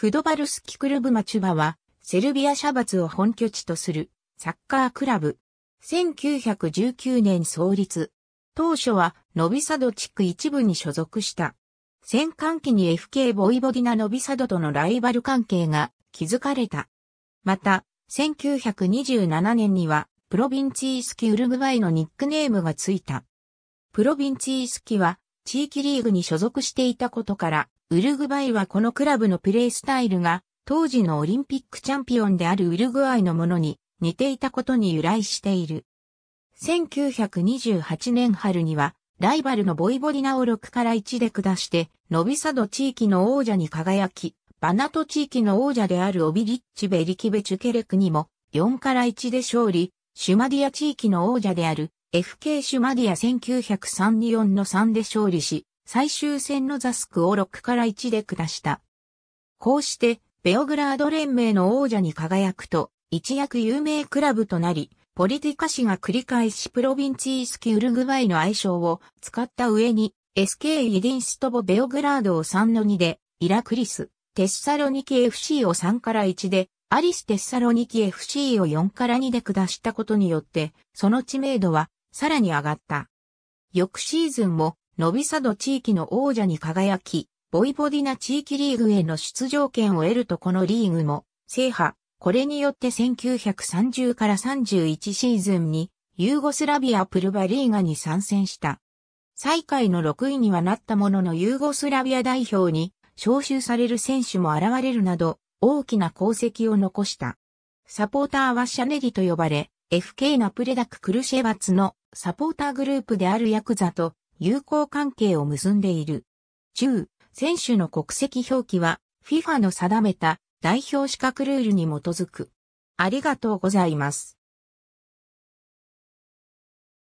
フドバルスキクルブマチュバは、セルビアシャバツを本拠地とするサッカークラブ。1919年創立。当初はノビサド地区一部に所属した。戦艦機に FK ボイボディナノビサドとのライバル関係が築かれた。また、1927年にはプロビンチースキウルグバイのニックネームがついた。プロビンチースキは地域リーグに所属していたことからウルグバイはこのクラブのプレースタイルが、当時のオリンピックチャンピオンであるウルグアイのものに似ていたことに由来している。1928年春には、ライバルのボイボリナを6から1で下して、ノビサド地域の王者に輝き、バナト地域の王者であるオビリッチ・ベリキベ・チュケレクにも4から1で勝利、シュマディア地域の王者である FK シュマディア1903-4の3で勝利し、最終戦のザスクを6から1で下した。こうして、ベオグラード連盟の王者に輝くと、一躍有名クラブとなり、ポリティカ氏が繰り返しプロヴィンチースキウルグバイの愛称を使った上に、SK イディンストボベオグラードを3の2で、イラクリス、テッサロニキ FC を3から1で、アリステッサロニキ FC を4から2で下したことによって、その知名度はさらに上がった。翌シーズンもノビサド地域の王者に輝き、ボイボディナ地域リーグへの出場権を得るとこのリーグも制覇。これによって1930から31シーズンにユーゴスラビアプルバリーガに参戦した。最下位の6位にはなったもののユーゴスラビア代表に招集される選手も現れるなど大きな功績を残した。サポーターはシャネリと呼ばれ、FK ナプレダク・クルシェバツのサポーターグループであるヤクザと友好関係を結んでいる。中、選手の国籍表記は FIFA の定めた代表資格ルールに基づく。ありがとうございます。